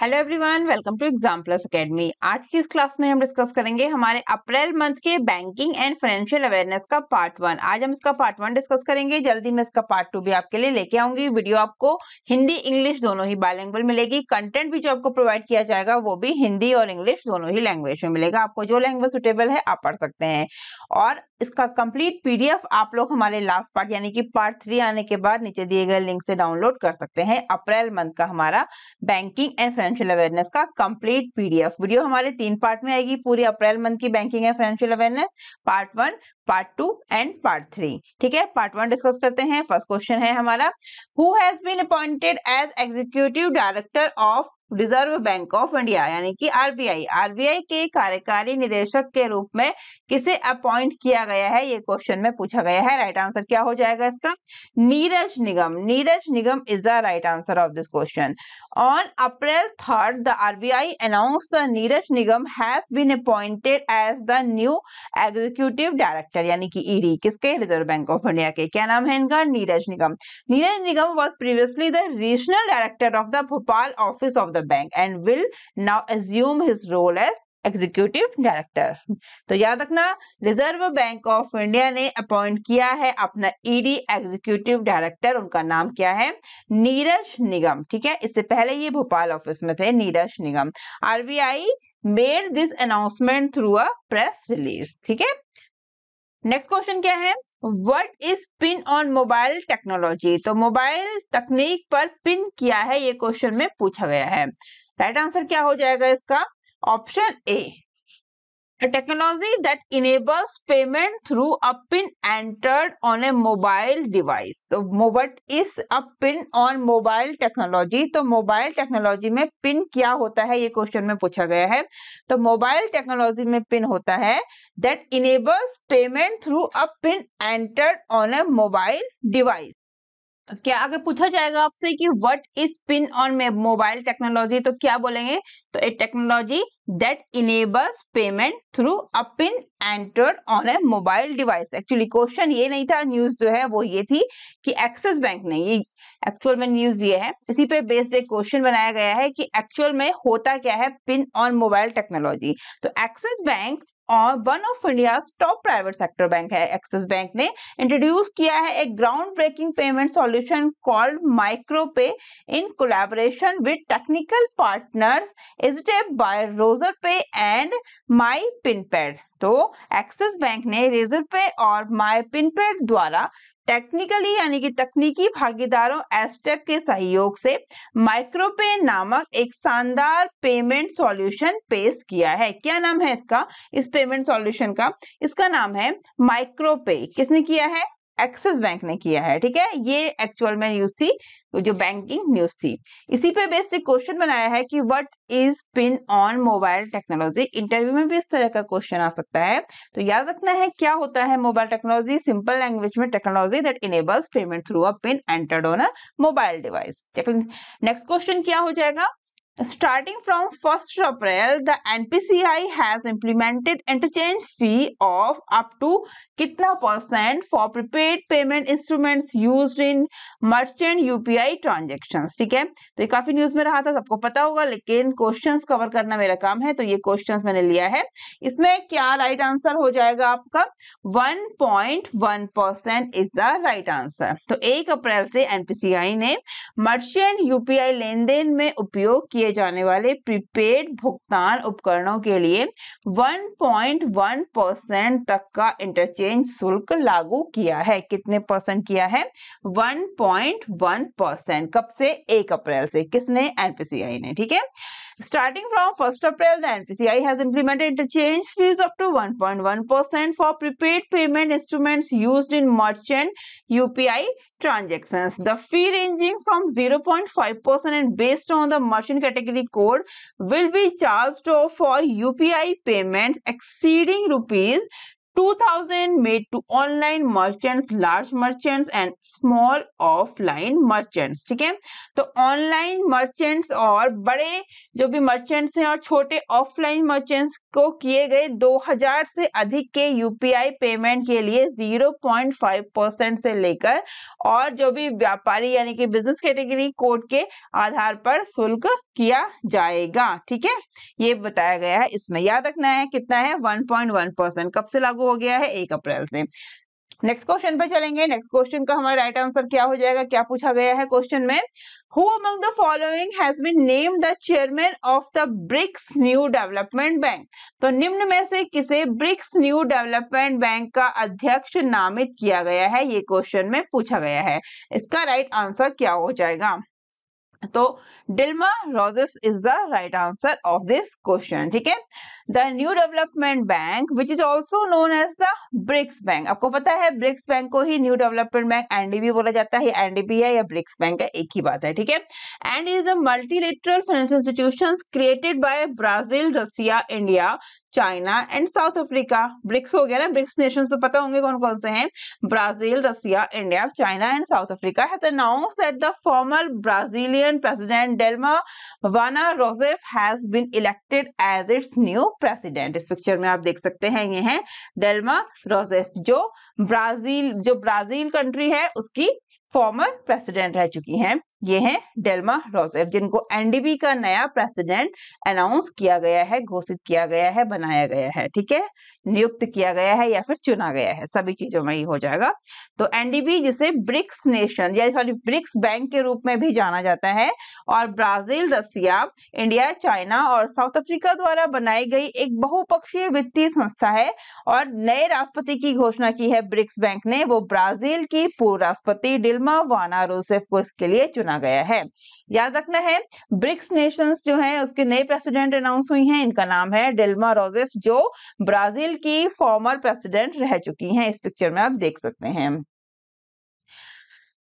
Hello everyone welcome to exam plus academy आज की इस क्लास में हम डिस्कस करेंगे हमारे अप्रैल मंथ के बैंकिंग एंड फाइनेंशियल अवेयरनेस का पार्ट वन आज हम इसका पार्ट वन डिस्कस करेंगे जल्दी मैं इसका पार्ट टू भी आपके लिए लेके आऊंगी वीडियो आपको हिंदी इंग्लिश दोनों ही बायलैंग्वेज मिलेगी कंटेंट भी जो आपको प्रोवाइड किया जाएगा वो भी हिंदी और इंग्लिश दोनों ही लैंग्वेज में मिलेगा आपको जो लैंग्वेज सुटेबल है आप पढ़ सकते हैं और इसका कंप्लीट पीडीएफ आप लोग हमारे लास्ट पार्ट यानी कि पार्ट थ्री आने के बाद नीचे दिए गए लिंक से डाउनलोड कर सकते हैं अप्रैल मंथ का हमारा बैंकिंग एंड फाइनेंशियल अवेयरनेस का कंप्लीट पीडीएफ वीडियो हमारे तीन पार्ट में आएगी पूरी अप्रैल मंथ की बैंकिंग है financial awareness part one part two and part three ठीक है पार्ट वन डिस्कस करते हैं फर्स्ट क्वेश्चन है हमारा who has been appointed as executive director of reserve bank of India यानी कि आरबीआई आरबीआई के कार्यकारी निदेशक के रूप में किसे अपॉइंट किया गया है ये क्वेश्चन में पूछा गया है राइट आंसर क्या हो जाएगा इसका Neeraj Nigam Neeraj Nigam is the right answer of this question on April third the RBI announce the Neeraj Nigam has been appointed as the new executive director यानी कि ईडी e किसके रिजर्व बैंक ऑफ इंडिया के क्या नाम है इनका Neeraj Nigam Neeraj Nigam was previously the regional director of the Bhopal office of the the bank and will now assume his role as executive director तो याद रखना रिजर्व बैंक ऑफ इंडिया ने अपॉइंट किया है अपना ईडी एग्जीक्यूटिव डायरेक्टर उनका नाम क्या है नीरज निगम ठीक है इससे पहले ये भोपाल ऑफिस में थे Neeraj Nigam RBI made this announcement through a press release ठीक है नेक्स्ट क्वेश्चन क्या है what is pin on mobile technology तो मोबाइल तकनीक पर पिन किया है ये क्वेश्चन में पूछा गया है राइट right आंसर क्या हो जाएगा इसका option A a technology that enables payment through a pin entered on a mobile device so what is a pin on mobile technology तो mobile technology में pin क्या होता है ये question में पूछा गया है तो mobile technology में pin होता है that enables payment through a pin entered on a mobile device क्या अगर पूछा जाएगा आपसे कि what is pin on mobile technology तो क्या बोलेंगे तो a technology that enables payment through a pin entered on a mobile device actually question ये नहीं था न्यूज जो है वो ये थी कि एक्सिस बैंक ने ये एक्चुअल में न्यूज ये है इसी पे बेस्ड एक क्वेश्चन बनाया गया है कि एक्चुअल में होता क्या है पिन ऑन मोबाइल टेक्नोलॉजी तो एक्सिस बैंक और one of India top private sector bank है एक्सिस बैंक ने इंट्रोड्यूस किया है एक ground breaking payment solution called micro pay in collaboration with technical partners is by Razorpay and my pinpad तो Axis bank ने razor पे और माई पिनपैड द्वारा टेक्निकली यानी कि तकनीकी भागीदारों एस्टेप के सहयोग से माइक्रोपे नामक एक शानदार पेमेंट सॉल्यूशन पेश किया है क्या नाम है इसका इस पेमेंट सॉल्यूशन का इसका नाम है माइक्रोपे किसने किया है एक्सिस बैंक ने किया है ठीक है ये एक्चुअल में यूज थी तो जो बैंकिंग न्यूज थी इसी पे बेस्ड एक क्वेश्चन बनाया है कि what is pin on mobile technology interview में भी इस तरह का क्वेश्चन आ सकता है तो याद रखना है क्या होता है मोबाइल टेक्नोलॉजी सिंपल लैंग्वेज में technology that enables payment through a pin entered on a mobile device next question क्या हो जाएगा Starting from 1st April, the NPCI has implemented interchange fee of up to कितना percent for prepaid payment instrument use in merchant UPI transaction ठीक है तो ये काफी news में रहा था सबको पता होगा लेकिन क्वेश्चन कवर करना मेरा काम है तो ये क्वेश्चन मैंने लिया है इसमें क्या राइट right आंसर हो जाएगा आपका one point one percent is the right answer तो एक अप्रैल से एनपीसीआई ने मर्चेंट यूपीआई लेन देन में उपयोग किए किए जाने वाले प्रीपेड भुगतान उपकरणों के लिए 1.1 परसेंट तक का इंटरचेंज शुल्क लागू किया है कितने परसेंट किया है 1.1 परसेंट कब से 1 अप्रैल से किसने एनपीसीआई ने ठीक है Starting from 1st April, the NPCI has implemented interchange fees up to 1.1% for prepaid payment instruments used in merchant UPI transactions. The fee ranging from 0.5% and based on the merchant category code will be charged for UPI payments exceeding rupees 2000 made to online merchants large merchants and small offline merchants ठीक है तो online merchants और बड़े जो भी merchants हैं और छोटे ऑफलाइन मर्चेंट्स को किए गए 2000 से अधिक के यूपीआई पेमेंट के लिए 0.5 परसेंट से लेकर और जो भी व्यापारी यानी कि बिजनेस कैटेगरी कोड के आधार पर शुल्क किया जाएगा ठीक है ये बताया गया है इसमें याद रखना है कितना है 1.1 परसेंट कब से लागू हो गया है एक अप्रैल से नेक्स्ट क्वेश्चन पे चलेंगे नेक्स्ट क्वेश्चन का हमारा राइट आंसर क्या हो जाएगा क्या पूछा गया है क्वेश्चन में who among the following has been name the chairman of the BRICS new development bank तो निम्न में से किसे ब्रिक्स न्यू डेवलपमेंट बैंक का अध्यक्ष नामित किया गया है ये क्वेश्चन में पूछा गया है इसका राइट right आंसर क्या हो जाएगा तो Dilma Rousseff is the right answer of this question ठीक है the new development bank which is also known as the BRICS bank आपको पता है ब्रिक्स बैंक को ही न्यू डेवलपमेंट बैंक एनडीबी बोला जाता है एनडीबी है या ब्रिक्स बैंक है एक ही बात है ठीक है and is the multilateral financial institution created by Brazil Russia India China and South Africa BRICS हो गया ना ब्रिक्स नेशन तो पता होंगे कौन कौन से हैं Brazil Russia India China and South Africa has announce that the former Brazilian president Dilma Vana Rousseff has been elected as its new president इस पिक्चर में आप देख सकते हैं ये है डेलमा रोजेफ जो ब्राजील जो ब्राजील कंट्री है उसकी फॉर्मर प्रेसिडेंट रह चुकी हैं ये हैं डेल्मा रोजेफ जिनको एनडीबी का नया प्रेसिडेंट अनाउंस किया गया है घोषित किया गया है बनाया गया है ठीक है नियुक्त किया गया है या फिर चुना गया है सभी चीजों में ही हो जाएगा तो एनडीबी जिसे ब्रिक्स नेशन या सॉरी ब्रिक्स बैंक के रूप में भी जाना जाता है और ब्राजील रसिया इंडिया चाइना और साउथ अफ्रीका द्वारा बनाई गई एक बहुपक्षीय वित्तीय संस्था है और नए राष्ट्रपति की घोषणा की है ब्रिक्स बैंक ने वो ब्राजील की पूर्व राष्ट्रपति डिल्मा वाना रोसेफ को इसके लिए चुना चुना गया है याद रखना है ब्रिक्स नेशंस जो है उसके नए प्रेसिडेंट अनाउंस हुई हैं इनका नाम है डेल्मा रोजेफ जो ब्राजील की फॉर्मर प्रेसिडेंट रह चुकी हैं इस पिक्चर में आप देख सकते हैं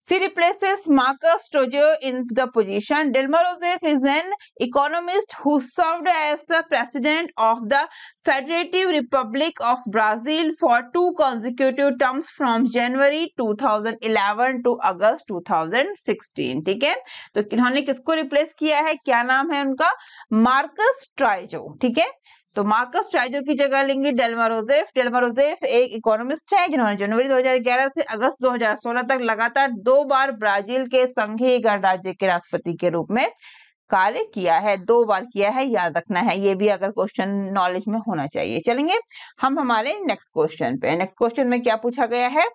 She replaces Marcus Trojo in the position. Dilma Rousseff is an economist who served as the president of the Federative Republic of Brazil for two consecutive terms from January 2011 to August 2016. ठीक है तो इन्होंने किसको replace किया है क्या नाम है उनका मार्कस ट्राइजो ठीक है तो मार्कस ट्राइजो की जगह लेंगे डेलमारोजेफ डेलमारोजेफ एक इकोनॉमिस्ट है जिन्होंने जनवरी 2011 से अगस्त 2016 तक लगातार दो बार ब्राजील के संघीय गणराज्य के राष्ट्रपति के रूप में कार्य किया है दो बार किया है याद रखना है ये भी अगर क्वेश्चन नॉलेज में होना चाहिए चलेंगे हम हमारे नेक्स्ट क्वेश्चन पे नेक्स्ट क्वेश्चन में क्या पूछा गया है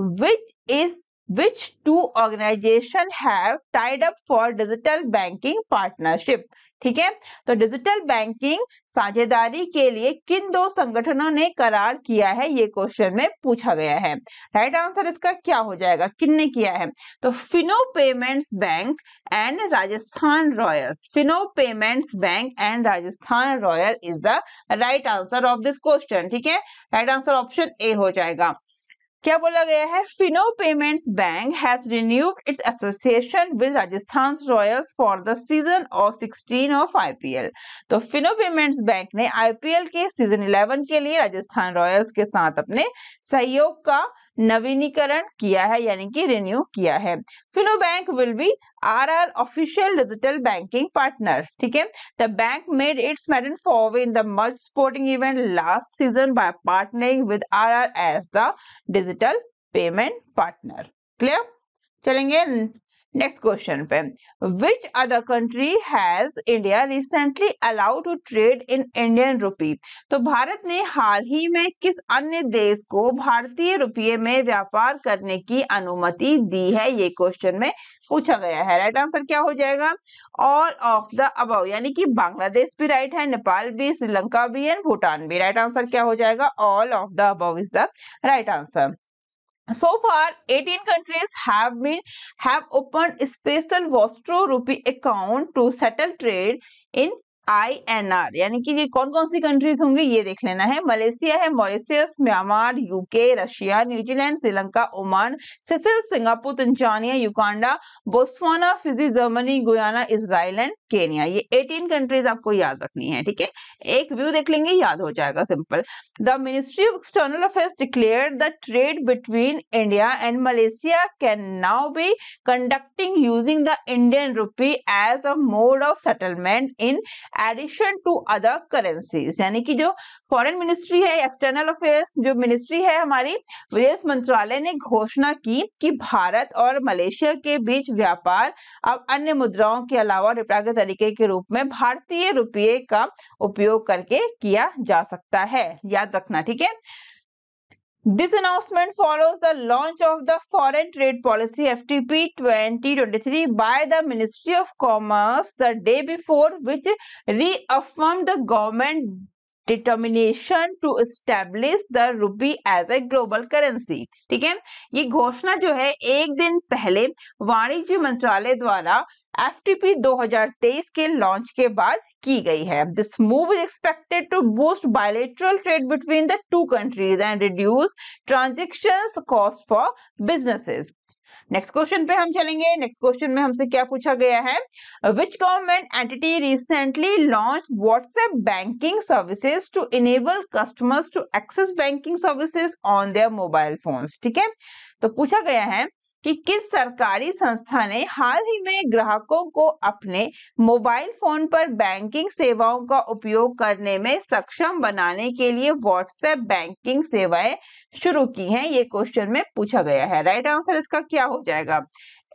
which is which two organization have tied up for digital banking partnership ठीक है तो डिजिटल बैंकिंग साझेदारी के लिए किन दो संगठनों ने करार किया है ये क्वेश्चन में पूछा गया है राइट right आंसर इसका क्या हो जाएगा किनने किया है तो Fino payments bank and Rajasthan Royals Fino payments bank and Rajasthan royal is the right answer of this question ठीक है राइट आंसर ऑप्शन ए हो जाएगा क्या बोला गया है Fino payments bank has renewed its association with Rajasthan Royals for the season of sixteen of IPL तो Fino payments bank ने आईपीएल के सीजन इलेवन के लिए राजस्थान रॉयल्स के साथ अपने सहयोग का नवीनीकरण किया है यानी कि रिन्यू किया है Fino bank will be R R official digital banking partner ठीक है the bank made its maiden foray in the मर्ज sporting event last season by partnering with R R as the digital payment partner clear चलेंगे next question पे which other country has India recently allow to trade in Indian rupee तो भारत ने हाल ही में किस अन्य देश को भारतीय रुपये में व्यापार करने की अनुमति दी है ये क्वेश्चन में पूछा गया है राइट आंसर क्या हो जाएगा ऑल ऑफ द अब यानी कि बांग्लादेश भी राइट है नेपाल भी श्रीलंका भी एंड भूटान भी राइट आंसर क्या हो जाएगा all of the above is the right answer So far, 18 countries have been have opened special Vostro rupee account to settle trade in I N R यानी कि ये कौन कौन सी कंट्रीज होंगी ये देख लेना है मलेशिया है Mauritius Myanmar UK Russia New Zealand Sri Lanka Oman Seychelles Singapore Tanzania Uganda Botswana Fiji Germany Guyana Israel and Kenya ये 18 कंट्रीज आपको याद रखनी है ठीक है एक व्यू देख लेंगे याद हो जाएगा simple the ministry of external affairs declare the trade between India and Malaysia can now be conducting using the Indian rupee as a mode of settlement in addition to other currencies यानी कि जो foreign ministry है external affairs जो ministry है हमारी विदेश मंत्रालय ने घोषणा की कि भारत और मलेशिया के बीच व्यापार अब अन्य मुद्राओं के अलावा रिप्लाई के तरीके के रूप में भारतीय रुपये का उपयोग करके किया जा सकता है याद रखना ठीक है This announcement follows the launch of the Foreign Trade Policy FTP 2023 by the Ministry of Commerce the day before, which reaffirmed the government determination to establish the rupee as a global currency ठीक है ये घोषणा जो है एक दिन पहले वाणिज्य मंत्रालय द्वारा एफटीपी 2023 के लॉन्च के बाद की गई है this move is expected to boost bilateral trade between the two countries and reduce transaction cost for businesses next question पे हम चलेंगे नेक्स्ट क्वेश्चन में हमसे क्या पूछा गया है which government entity recently launch WhatsApp banking services to enable customers to access banking services on their mobile phones ठीक है तो पूछा गया है कि किस सरकारी संस्था ने हाल ही में ग्राहकों को अपने मोबाइल फोन पर बैंकिंग सेवाओं का उपयोग करने में सक्षम बनाने के लिए व्हाट्सएप बैंकिंग सेवाएं शुरू की हैं ये क्वेश्चन में पूछा गया है राइट आंसर इसका क्या हो जाएगा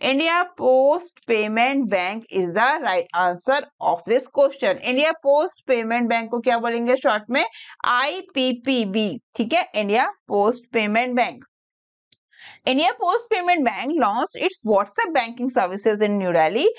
India post payment bank is the right answer of this question India post payment bank को क्या बोलेंगे शॉर्ट में आई ठीक है India post payment bank India Post Payment Bank launched its WhatsApp banking services in New Delhi,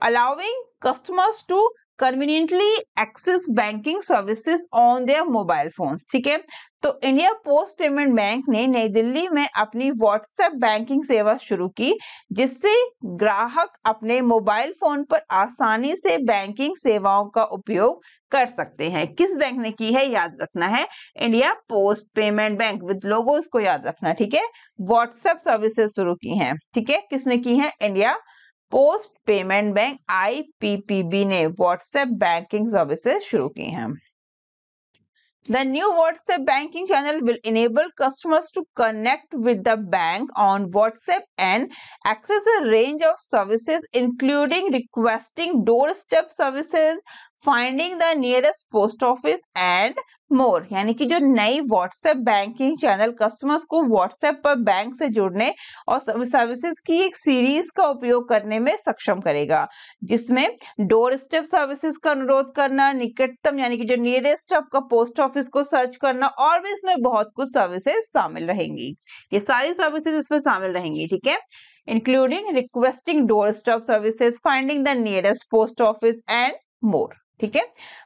allowing customers to conveniently access banking services on their mobile phones. ठीक है तो India post payment bank ने नई दिल्ली में अपनी WhatsApp banking सेवा शुरू की जिससे ग्राहक अपने मोबाइल फोन पर आसानी से बैंकिंग सेवाओं का उपयोग कर सकते हैं किस बैंक ने की है याद रखना है India post payment bank with logo इसको याद रखना ठीक है व्हाट्सएप सर्विसेज शुरू की हैं ठीक है किसने की है India post payment bank I ने व्हाट्सएप बैंकिंग सर्विसेज शुरू की हैं The new WhatsApp banking channel will enable customers to connect with the bank on WhatsApp and access a range of services including requesting doorstep services, finding the nearest post office and more यानी कि जो नई WhatsApp banking channel customers को WhatsApp पर bank से जुड़ने और services की एक सीरीज का उपयोग करने में सक्षम करेगा जिसमें डोर स्टेप सर्विसेज का अनुरोध करना निकटतम यानी कि जो नियरेस्ट आपका पोस्ट ऑफिस को सर्च करना और भी इसमें बहुत कुछ सर्विसेज शामिल रहेंगी ये सारी सर्विसेज इसमें शामिल रहेंगी ठीक है including requesting door doorstop services finding the nearest post office and more ठीक है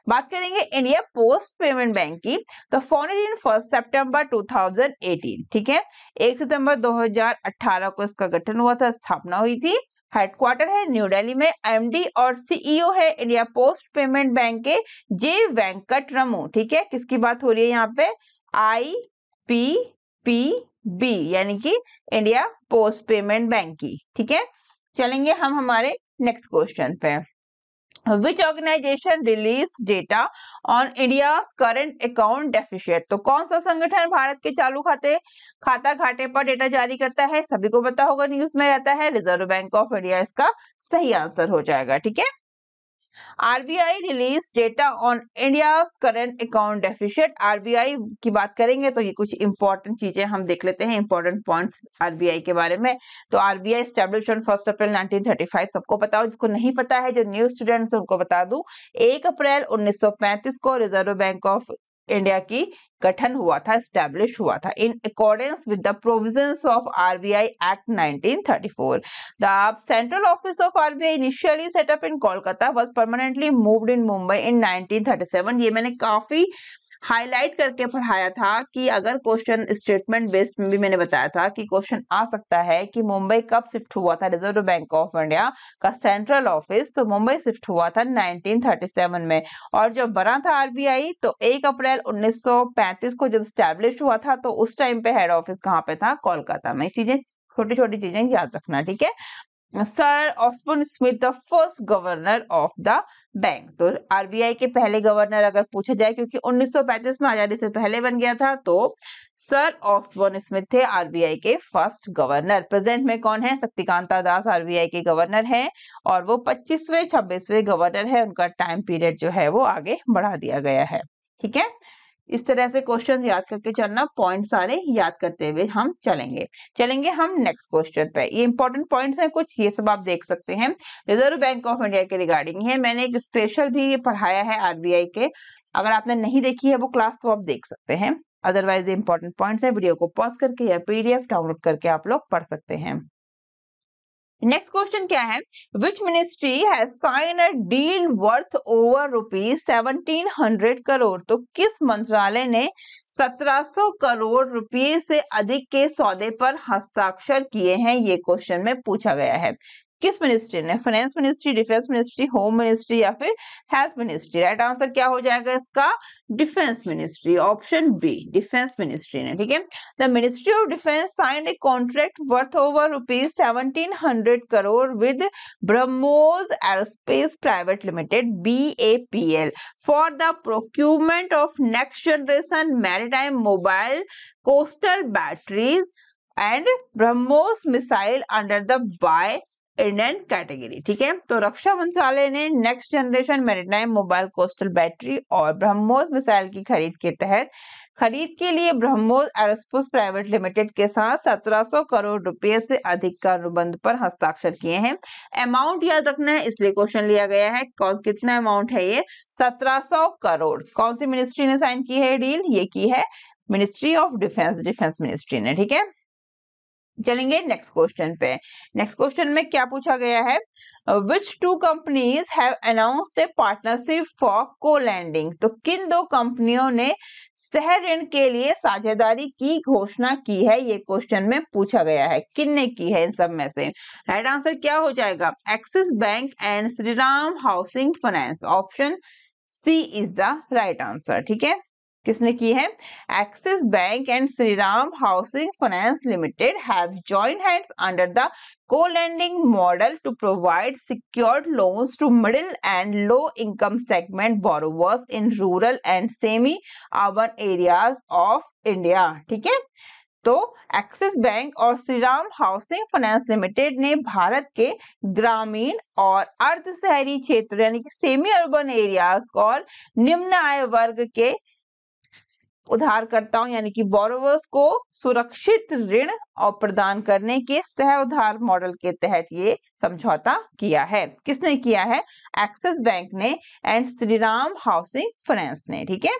बात करेंगे इंडिया पोस्ट पेमेंट बैंक की तो फाउंडेड इन फर्स्ट सेप्टेम्बर 2018 ठीक है एक सितंबर 2018 को इसका गठन हुआ था स्थापना हुई थी हेडक्वार्टर है न्यू दिल्ली में एमडी और सीईओ e है इंडिया पोस्ट पेमेंट बैंक के जे वेंकट रमू ठीक है किसकी बात हो रही है यहाँ पे आई पी पी बी यानी कि इंडिया पोस्ट पेमेंट बैंक की ठीक है चलेंगे हम हमारे नेक्स्ट क्वेश्चन पे which organization release data on India current account deficit तो कौन सा संगठन भारत के चालू खाते खाता घाटे पर डेटा जारी करता है सभी को पता होगा न्यूज में रहता है रिजर्व बैंक ऑफ इंडिया इसका सही आंसर हो जाएगा ठीक है RBI release data on India current account deficit RBI की बात करेंगे तो ये कुछ इंपॉर्टेंट चीजें हम देख लेते हैं इंपॉर्टेंट पॉइंट्स आरबीआई के बारे में तो RBI establish on first April 1935 सबको पता हो जिसको नहीं पता है जो न्यू स्टूडेंट्स उनको बता दू एक अप्रैल 1935 को रिजर्व बैंक ऑफ इंडिया की गठन हुआ था स्टैब्लिश हुआ था in accordance with the provision of RBI act 1934 the central office of RBI initially set up in Kolkata was permanently moved in Mumbai in 1937 ये मैंने काफी हाईलाइट करके पढ़ाया था कि अगर क्वेश्चन स्टेटमेंट बेस्ड में भी मैंने बताया था कि क्वेश्चन आ सकता है कि मुंबई कब शिफ्ट हुआ था रिजर्व बैंक ऑफ इंडिया का सेंट्रल ऑफिस तो मुंबई शिफ्ट हुआ था 1937 में और जब बना था आरबीआई तो 1 अप्रैल 1935 को जब स्टैब्लिश हुआ था तो उस टाइम पे हेड ऑफिस कहाँ पे था कोलकाता में चीजें छोटी छोटी चीजें याद रखना ठीक है sir Osborne Smith the first governor of the bank तो आरबीआई के पहले गवर्नर अगर पूछा जाए क्योंकि 1935 में आजादी से पहले बन गया था तो सर ऑस्बोन स्मिथ थे आरबीआई के फर्स्ट गवर्नर प्रेजेंट में कौन है शक्तिकांता दास आरबीआई के गवर्नर हैं और वो 25वें 26वें गवर्नर है उनका टाइम पीरियड जो है वो आगे बढ़ा दिया गया है ठीक है इस तरह से क्वेश्चन याद करके चलना पॉइंट सारे याद करते हुए हम चलेंगे चलेंगे हम नेक्स्ट क्वेश्चन पे ये इंपॉर्टेंट पॉइंट्स हैं कुछ ये सब आप देख सकते हैं रिजर्व बैंक ऑफ इंडिया के रिगार्डिंग है मैंने एक स्पेशल भी पढ़ाया है आरबीआई के अगर आपने नहीं देखी है वो क्लास तो आप देख सकते हैं अदरवाइज इंपॉर्टेंट पॉइंट्स है वीडियो को पॉज करके या पीडीएफ डाउनलोड करके आप लोग पढ़ सकते हैं नेक्स्ट क्वेश्चन क्या है which ministry has sign a deal worth over rupees seventeen hundred crore तो किस मंत्रालय ने सत्रह सौ करोड़ रुपए से अधिक के सौदे पर हस्ताक्षर किए हैं ये क्वेश्चन में पूछा गया है किस मिनिस्ट्री ने finance ministry defence ministry home ministry या फिर हेल्थ मिनिस्ट्री राइट आंसर क्या हो जाएगा इसका defence ministry option B defence ministry ने ठीक है the ministry of defence sign a contract worth over rupees seventeen hundred crore with BrahMos aerospace private limited B A P L for the procurement of next generation maritime mobile coastal batteries and BrahMos missile under the buy Indian category ठीक है तो रक्षा मंत्रालय ने next generation maritime mobile coastal battery और BrahMos missile की खरीद के तहत खरीद के लिए ब्रह्मोस एरोस्पोस प्राइवेट लिमिटेड के साथ 1700 करोड़ रुपए से अधिक का अनुबंध पर हस्ताक्षर किए हैं अमाउंट याद रखना है इसलिए क्वेश्चन लिया गया है कौन कितना अमाउंट है ये 1700 करोड़ कौन सी मिनिस्ट्री ने साइन की है डील ये की है ministry of defence defence ministry ने ठीक है चलेंगे नेक्स्ट क्वेश्चन पे नेक्स्ट क्वेश्चन में क्या पूछा गया है which two companies have announce a partnership for co lending तो किन दो कंपनियों ने सह ऋण के लिए साझेदारी की घोषणा की है ये क्वेश्चन में पूछा गया है किनने की है इन सब में से राइट आंसर क्या हो जाएगा Axis bank and Shriram housing finance option C is the right answer ठीक है किसने की है Axis bank and Shriram housing finance limited have join hands under the co lending model to provide secured loans to middle and low income segment borrowers in rural and semi urban areas of India ठीक है तो Axis bank और Shriram housing finance limited ने भारत के ग्रामीण और अर्ध शहरी क्षेत्र यानी कि सेमी अर्बन एरियाज और निम्न आय वर्ग के उधारकर्ताओं यानी कि बोरोवर्स को सुरक्षित ऋण और प्रदान करने के सह उधार मॉडल के तहत ये समझौता किया है किसने किया है एक्सिस बैंक ने एंड श्रीराम हाउसिंग फाइनेंस ने ठीक है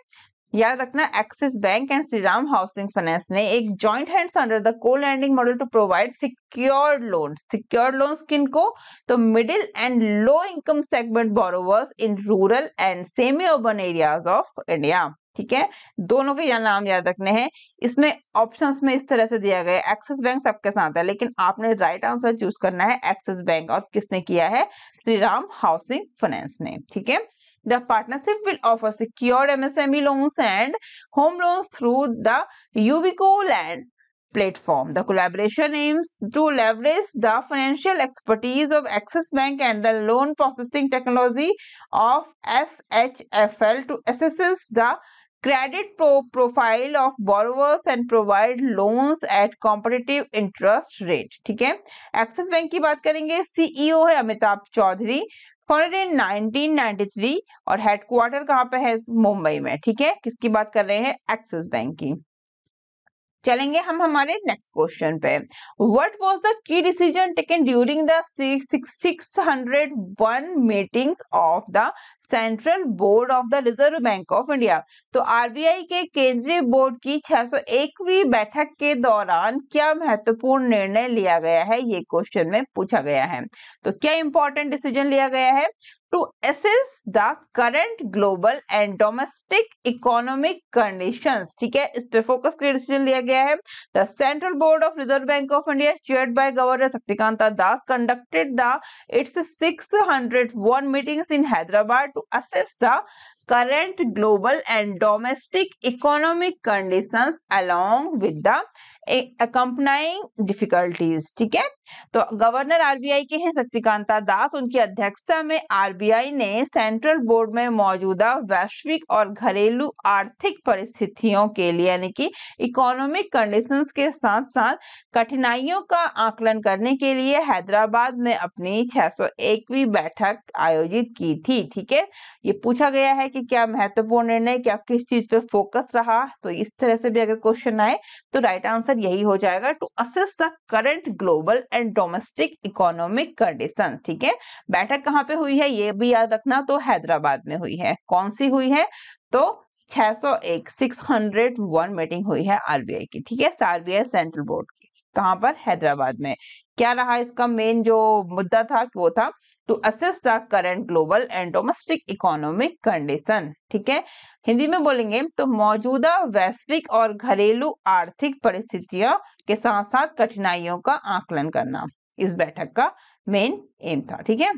याद रखना Axis bank and Shriram housing finance ने एक joint hands under the co lending model to provide secured loan secured loan किन को तो middle and low income segment borrowers in rural and semi urban areas of India ठीक है दोनों के यहाँ नाम याद रखने हैं इसमें ऑप्शंस में इस तरह से दिया गया एक्सिस बैंक सबके साथ है लेकिन आपने राइट आंसर चूज करना है एक्सिस बैंक और किसने किया है श्री राम हाउसिंग फाइनेंस ने ठीक है The partnership will offer secured MSME loans and home loans through the Ubico Land platform. The collaboration aims to leverage the financial expertise of Axis Bank and the loan processing technology of SHFL to assess the credit pro profile of borrowers and provide loans at competitive interest ठीक है Axis bank की बात करेंगे CEO e है अमिताभ चौधरी इन 1993 और headquarter कहाँ पे है मुंबई में ठीक है किसकी बात कर रहे हैं एक्सिस बैंक की चलेंगे हम हमारे नेक्स्ट क्वेश्चन पे what was the key decision taken during the six hundred one meeting of the central board of the reserve bank of India तो आरबीआई के केंद्रीय बोर्ड की 601वीं बैठक के दौरान क्या महत्वपूर्ण निर्णय लिया गया है ये क्वेश्चन में पूछा गया है तो क्या इंपॉर्टेंट डिसीजन लिया गया है to assess the current global and domestic economic conditions ठीक है इस पे फोकस के डिसीजन लिया गया है the central board of reserve bank of India chair by governor Shaktikanta Das conducted the its hundred one meetings in Hyderabad to assess the current global and domestic economic condition along with the accompanying difficulties ठीक है तो governor RBI के हैं शक्तिकांता दास उनकी अध्यक्षता में RBI ने central board में मौजूदा वैश्विक और घरेलू आर्थिक परिस्थितियों के लिए यानी कि इकोनॉमिक कंडीशंस के साथ साथ कठिनाइयों का आकलन करने के लिए हैदराबाद में अपनी छह बैठक आयोजित की थी ठीक है ये पूछा गया है कि क्या महत्वपूर्ण निर्णय क्या किस चीज पे फोकस रहा तो इस तरह से भी अगर क्वेश्चन आए तो राइट आंसर आंसर यही हो जाएगा to assist the current global and domestic economic condition ठीक है बैठक कहाँ पे हुई है ये भी याद रखना तो हैदराबाद में हुई है कौन सी हुई है तो 601 601 मीटिंग हुई है आरबीआई की ठीक है आरबीआई सेंट्रल बोर्ड की कहाँ पर हैदराबाद में क्या रहा इसका मेन जो मुद्दा था वो था to assist the current global and domestic economic condition ठीक है हिंदी में बोलेंगे तो मौजूदा वैश्विक और घरेलू आर्थिक परिस्थितियों के साथ साथ कठिनाइयों का आकलन करना इस बैठक का मेन एम था ठीक है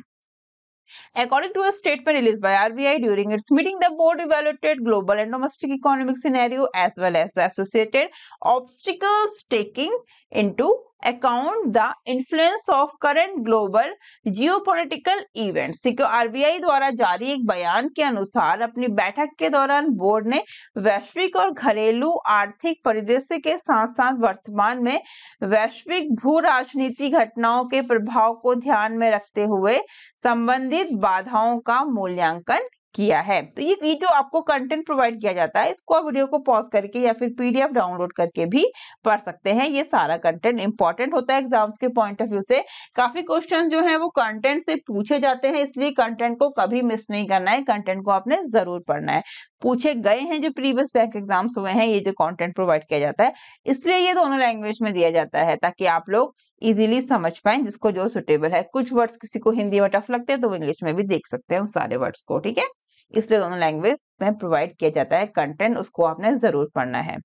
According to a statement released by RBI during its meeting, the board evaluated global and domestic economic scenario as well as the associated obstacles taking into account the influence of current global geopolitical event RBI द्वारा जारी एक बयान के अनुसार अपनी बैठक के दौरान बोर्ड ने वैश्विक और घरेलू आर्थिक परिदृश्य के साथ साथ वर्तमान में वैश्विक भू राजनीति घटनाओं के प्रभाव को ध्यान में रखते हुए संबंधित बाधाओं का मूल्यांकन किया है तो ये जो आपको कंटेंट प्रोवाइड किया जाता है इसको आप वीडियो को पॉज करके या फिर पीडीएफ डाउनलोड करके भी पढ़ सकते हैं ये सारा कंटेंट इंपॉर्टेंट होता है एग्जाम्स के पॉइंट ऑफ व्यू से काफी क्वेश्चन जो है वो कंटेंट से पूछे जाते हैं इसलिए कंटेंट को कभी मिस नहीं करना है कंटेंट को आपने जरूर पढ़ना है पूछे गए हैं जो प्रीवियस बैंक एग्जाम्स हुए हैं ये जो कंटेंट प्रोवाइड किया जाता है इसलिए ये दोनों लैंग्वेज में दिया जाता है ताकि आप लोग इजीली समझ पाए जिसको जो सुटेबल है कुछ वर्ड्स किसी को हिंदी में टफ लगते हैं तो वो इंग्लिश में भी देख सकते हैं उन सारे वर्ड्स को ठीक है इसलिए दोनों लैंग्वेज में प्रोवाइड किया जाता है कंटेंट उसको आपने जरूर पढ़ना है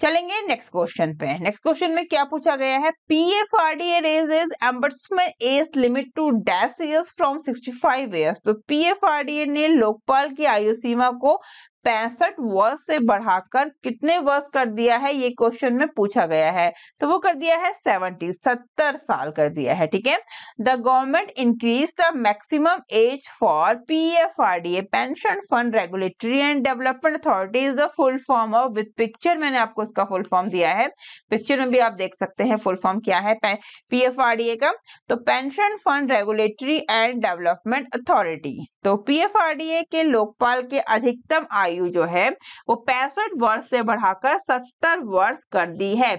चलेंगे नेक्स्ट क्वेश्चन पे नेक्स्ट क्वेश्चन में क्या पूछा गया है P F R D raise is ombudsman age limit to dash years from 65 years तो P F R D A ने लोकपाल की आयु सीमा को पैंसठ वर्ष से बढ़ाकर कितने वर्ष कर दिया है ये क्वेश्चन में पूछा गया है तो वो कर दिया है सेवेंटी सत्तर साल कर दिया है ठीक है the government increase the maximum age for P F R D A pension fund regulatory and development authority is the full form of with picture मैंने आपको इसका फुल फॉर्म दिया है पिक्चर में भी आप देख सकते हैं फुल फॉर्म क्या है P F R D A का तो pension fund regulatory and development authority तो P F R D A के लोकपाल के अधिकतम आयु आयु जो है वो पैंसठ वर्ष से बढ़ाकर सत्तर वर्ष कर दी है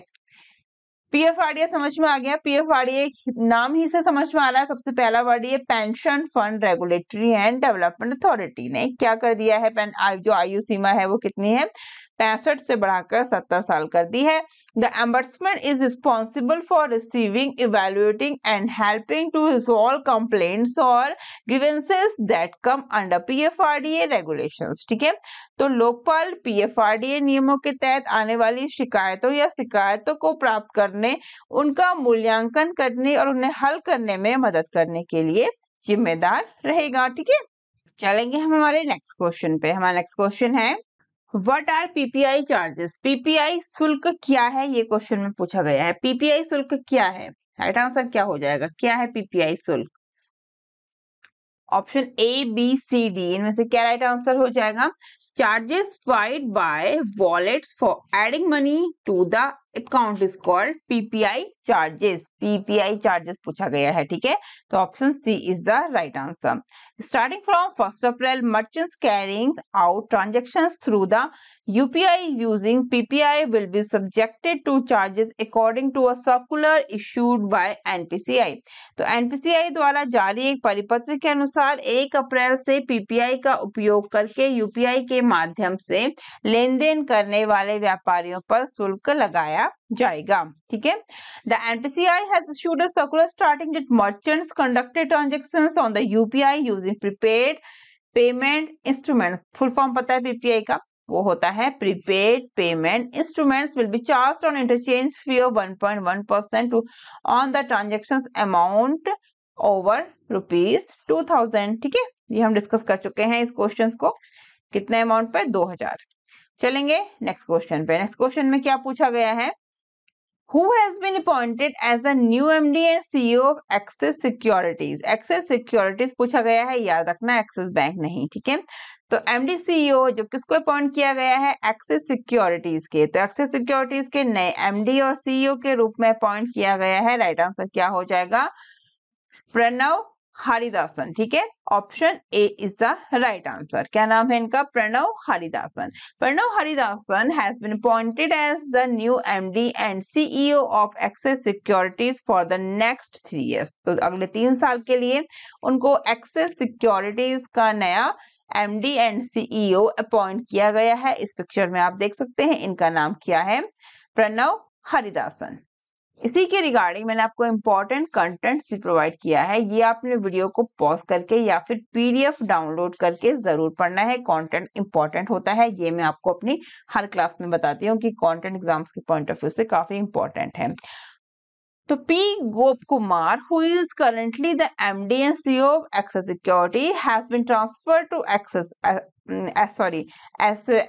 पीएफआरडीए समझ में आ गया पीएफआरडीए नाम ही से समझ में आ रहा है सबसे पहला वर्ड ये pension fund regulatory and development authority ने क्या कर दिया है पेन जो आयु सीमा है वो कितनी है पैंसठ से बढ़ाकर सत्तर साल कर दी है the ombudsman is responsible for receiving evaluating and helping to resolve complaints और grievances that come under P F R D A regulation ठीक है तो Lokpal P F R D A नियमों के तहत आने वाली शिकायतों या शिकायतों को प्राप्त करने उनका मूल्यांकन करने और उन्हें हल करने में मदद करने के लिए जिम्मेदार रहेगा ठीक है चलेंगे हम हमारे नेक्स्ट क्वेश्चन पे हमारा नेक्स्ट क्वेश्चन है what are PPI charges PPI शुल्क क्या है ये क्वेश्चन में पूछा गया है पीपीआई शुल्क क्या है राइट आंसर क्या हो जाएगा क्या है पीपीआई शुल्क option A B C D इनमें से क्या राइट आंसर हो जाएगा charges applied by wallets for adding money to the account is called PPI charges PPI charges पूछा गया है ठीक है तो option C is the right answer starting from first April merchants carrying out transactions through the UPI using PPI will be subjected to charges according to a circular issued by NPCI तो NPCI द्वारा जारी एक परिपत्र के अनुसार एक अप्रैल से PPI का उपयोग करके यूपीआई के माध्यम से लेन देन करने वाले व्यापारियों पर शुल्क लगाया जाएगा ठीक है the NPCI has issued circular starting that merchants conducted transaction on the UPI using prepaid payment instrument full form पता है पीपीआई का वो होता है prepaid payment instruments will be charge on interchange fee of 1.1 percent on the transaction amount over rupees two thousand ठीक है ये हम डिस्कस कर चुके हैं इस क्वेश्चन को कितने अमाउंट पे दो हजार चलेंगे नेक्स्ट क्वेश्चन पे नेक्स्ट क्वेश्चन में क्या पूछा गया है who has been appointed as a new MD and CEO of Access Securities. Access Securities पूछा गया है याद रखना एक्सिस बैंक नहीं ठीक है तो एमडी सीईओ e जो किसको अपॉइंट किया गया है एक्सिस सिक्योरिटीज के तो एक्सिस सिक्योरिटीज के नए एमडी और सीईओ e के रूप में अपॉइंट किया गया है राइट आंसर क्या हो जाएगा प्रणव हरिदासन ठीक है option A is the right answer क्या नाम है इनका Pranav Haridasan Pranav Haridasan has been appointed as the new MD and CEO of Axis Securities for the next three years तो अगले तीन साल के लिए उनको एक्सेस सिक्योरिटीज का नया एमडी एंड सीईओ अपॉइंट किया गया है इस पिक्चर में आप देख सकते हैं इनका नाम क्या है प्रणव हरिदासन इसी के रिगार्डिंग मैंने आपको इम्पोर्टेंट कंटेंट भी प्रोवाइड किया है ये आपने वीडियो को पॉज करके या फिर पीडीएफ डाउनलोड करके जरूर पढ़ना है कंटेंट इम्पोर्टेंट होता है ये मैं आपको अपनी हर क्लास में बताती हूँ कि कंटेंट एग्जाम्स के पॉइंट ऑफ व्यू से काफी इम्पोर्टेंट है तो P Gop Kumar who is currently the M D and C O Axis security has been transfer to Axis sorry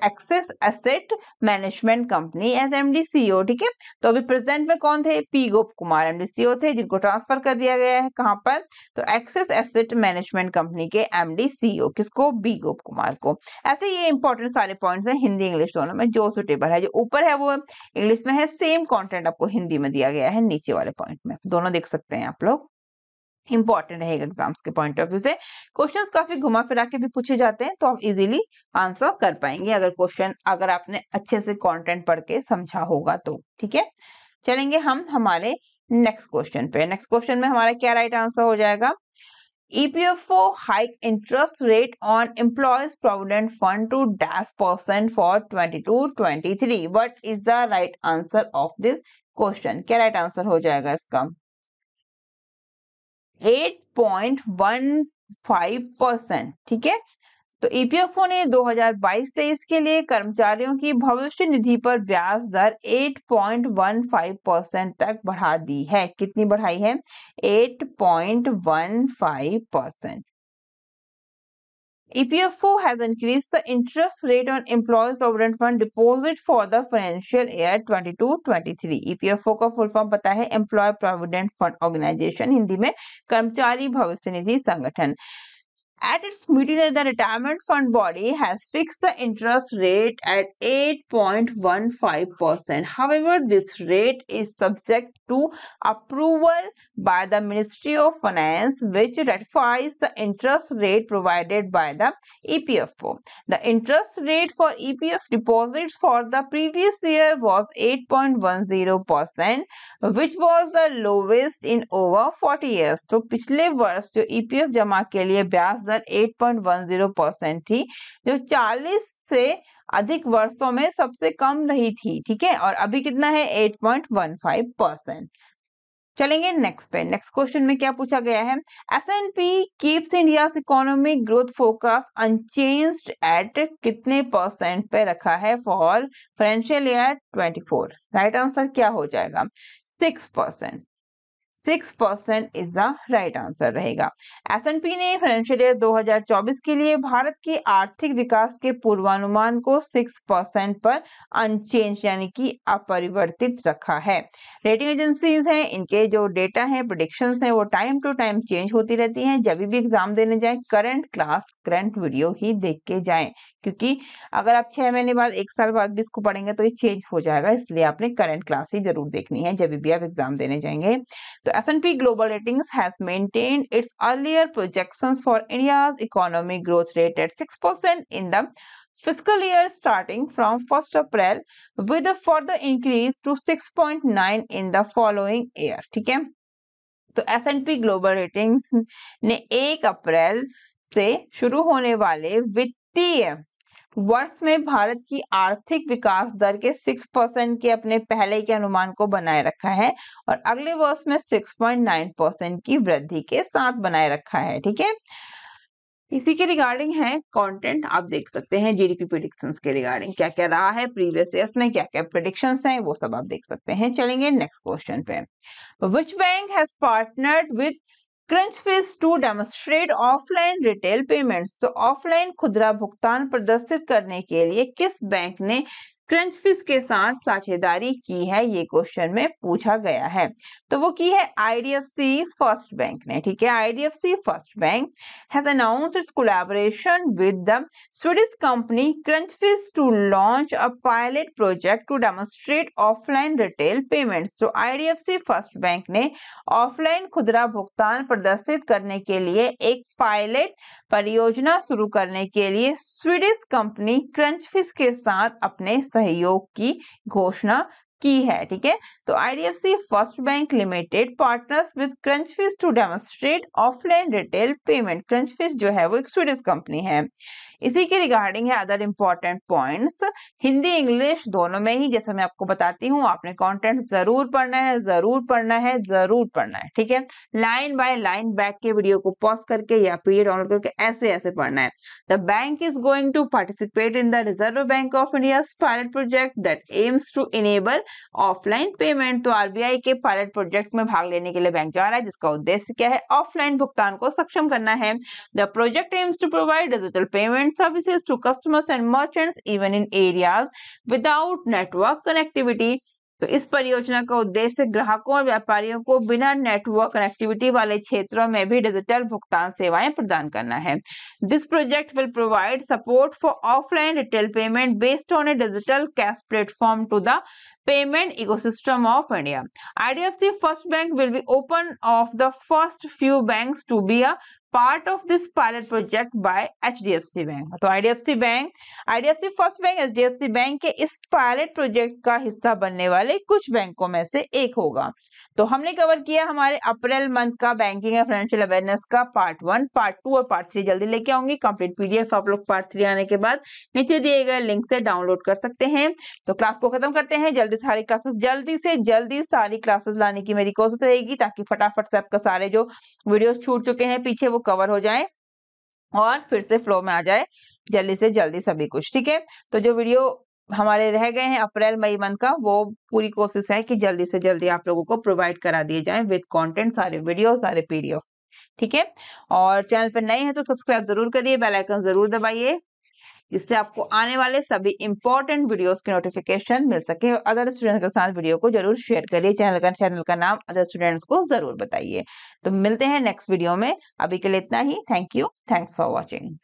Axis asset management company as MD CEO ठीक है तो अभी present में कौन थे P Gop Kumar MD CEO थे जिनको ट्रांसफर कर दिया गया है कहां पर तो एक्सेस एसेट मैनेजमेंट कंपनी के एमडी सीओ e किसको बी गोप कुमार को ऐसे ये इंपॉर्टेंट सारे पॉइंट्स हैं हिंदी इंग्लिश दोनों में जो सुटेबल है जो ऊपर है वो इंग्लिश में है सेम कॉन्टेंट आपको हिंदी में दिया गया है नीचे वाले पॉइंट में दोनों देख सकते हैं आप लोग इंपॉर्टेंट रहेगा एग्जाम्स के पॉइंट ऑफ व्यू से क्वेश्चंस काफी घुमा फिरा के भी पूछे जाते हैं तो आप इजीली आंसर कर पाएंगे अगर क्वेश्चन अगर आपने अच्छे से कंटेंट पढ़ के समझा होगा तो ठीक है चलेंगे हम हमारे नेक्स्ट क्वेश्चन पे नेक्स्ट क्वेश्चन में हमारा क्या राइट आंसर हो जाएगा EPFO hike interest rate on employees provident fund to dash percent for twenty two twenty three what is the right answer of this question क्या राइट आंसर हो जाएगा इसका 8.15 परसेंट ठीक है तो ईपीएफओ e ने 2022-23 के लिए कर्मचारियों की भविष्य निधि पर ब्याज दर 8.15 परसेंट तक बढ़ा दी है कितनी बढ़ाई है 8.15 percent EPFO has increased the interest rate on Employees Provident Fund deposit for the financial year 22-23. EPFO का full form पता है employee provident fund organization Hindi में कर्मचारी भविष्य निधि संगठन At its meeting, the retirement fund body has fixed the interest rate at 8.15%. However, this rate is subject to approval by the Ministry of Finance, which ratifies the interest rate provided by the EPFO. The interest rate for EPF deposits for the previous year was 8.10%, which was the lowest in over 40 years. So, पिछले वर्ष जो EPF जमा के लिए ब्याज 8.10 percent थी जो 40 से अधिक वर्षों में सबसे कम रही थी ठीक है और अभी कितना है 8.15 परसेंट चलेंगे नेक्स्ट पे नेक्स्ट क्वेश्चन में क्या पूछा गया है S and P keeps India economic growth focus unchange at कितने परसेंट पे रखा है for financial year 24 right right answer क्या हो जाएगा six percent six percent is the right answer रहेगा एस एन पी ने फाइनेंशियल ईयर 2024 के लिए भारत के आर्थिक विकास के पूर्वानुमान को सिक्स परसेंट पर अनचेंज यानी कि अपरिवर्तित रखा है रेटिंग एजेंसीज हैं इनके जो डेटा है प्रोडिक्शन है वो टाइम टू टाइम चेंज होती रहती है जब भी एग्जाम देने जाए करंट क्लास करंट वीडियो ही देख के जाए क्योंकि अगर आप छह महीने बाद एक साल बाद भी इसको पढ़ेंगे तो ये चेंज हो जाएगा इसलिए आपने करंट क्लास ही जरूर देखनी है जब भी आप एग्जाम देने जाएंगे तो S and P global ratings has maintain its earlier projections for India economy growth rate at six percent in the fiscal year starting from 1st April with a further increase to 6.9 in the following ठीक है तो S and P global ratings ने एक अप्रैल से शुरू होने वाले वित्तीय वर्ष में भारत की आर्थिक विकास दर के 6 परसेंट के अपने पहले के अनुमान को बनाए रखा है और अगले वर्ष में 6.9 परसेंट की वृद्धि के साथ बनाए रखा है ठीक है इसी के रिगार्डिंग है कंटेंट आप देख सकते हैं जीडीपी प्रिडिक्शंस के रिगार्डिंग क्या क्या रहा है प्रीवियस ईयर्स में क्या क्या प्रिडिक्शंस हैं वो सब आप देख सकते हैं चलेंगे नेक्स्ट क्वेश्चन पे which bank has partnered with Crunchfish to demonstrate offline retail payments तो ऑफलाइन खुदरा भुगतान प्रदर्शित करने के लिए किस बैंक ने क्रंच फिश के साथ साझेदारी की है ये क्वेश्चन में पूछा गया है तो वो की है आईडीएफसी फर्स्ट बैंक ने ठीक है IDFC first bank has announce its collaboration with the Swedish company Crunchfish to launch a pilot project to demonstrate offline retail payments तो आईडीएफसी फर्स्ट बैंक ने ऑफलाइन खुदरा भुगतान प्रदर्शित करने के लिए एक पायलट परियोजना शुरू करने के लिए स्वीडिश कंपनी फिश के साथ अपने सहयोग की घोषणा की है ठीक है तो IDFC first bank limited partners with Crunchfish to demonstrate offline retail payment Crunchfish जो है वो एक स्वीडिश कंपनी है इसी के रिगार्डिंग है other important points Hindi English दोनों में ही जैसा मैं आपको बताती हूँ आपने कंटेंट जरूर पढ़ना है जरूर पढ़ना है जरूर पढ़ना है ठीक है लाइन बाय लाइन बैक के वीडियो को पॉज करके या पीडीएफ डाउनलोड करके ऐसे ऐसे पढ़ना है the bank is going to participate in the reserve bank of India pilot project that aims to enable offline payment तो आरबीआई के पायलट प्रोजेक्ट में भाग लेने के लिए बैंक जा रहा है जिसका उद्देश्य क्या है ऑफलाइन भुगतान को सक्षम करना है the project aims to provide digital payment services to customers and merchants even in areas without network connectivity. तो इस परियोजना का उद्देश्य ग्राहकों और व्यापारियों को बिना नेटवर्क कनेक्टिविटी वाले क्षेत्रों में भी डिजिटल भुगतान सेवाएं प्रदान करना है this project will provide support for offline retail payment based on a digital cash platform to the payment ecosystem of India IDFC first bank will be open of the first few bank to be a pilot project by H D F C bank तो C bank I D C first bank C bank के इस pilot project का हिस्सा बनने वाले कुछ बैंकों में से एक होगा तो हमने कवर किया हमारे अप्रैल मंथ का बैंकिंग एंड फाइनेंशियल अवेयरनेस का पार्ट वन पार्ट टू और पार्ट थ्री जल्दी लेके आऊंगी कंप्लीट पीडीएफ आप लोग पार्ट थ्री आने के बाद नीचे दिए गए लिंक से डाउनलोड कर सकते हैं तो क्लास को खत्म करते हैं जल्दी सारी क्लासेस जल्दी से जल्दी सारी क्लासेस लाने की मेरी कोशिश रहेगी ताकि फटाफट से आपका सारे जो वीडियो छूट चुके हैं पीछे वो कवर हो जाए और फिर से फ्लो में आ जाए जल्दी से जल्दी सभी कुछ ठीक है तो जो वीडियो हमारे रह गए हैं अप्रैल मई मंथ का वो पूरी कोशिश है कि जल्दी से जल्दी आप लोगों को प्रोवाइड करा दिए जाए विद कंटेंट सारे वीडियो सारे पीडीएफ ठीक है और चैनल पर नए हैं तो सब्सक्राइब जरूर करिए बेल आइकन जरूर दबाइए जिससे आपको आने वाले सभी इंपॉर्टेंट वीडियोस के नोटिफिकेशन मिल सके और अदर स्टूडेंट के साथ वीडियो को जरूर शेयर करिए चैनल का चैनल का नाम अदर स्टूडेंट्स को जरूर बताइए तो मिलते हैं नेक्स्ट वीडियो में अभी के लिए इतना ही thank you thanks for watching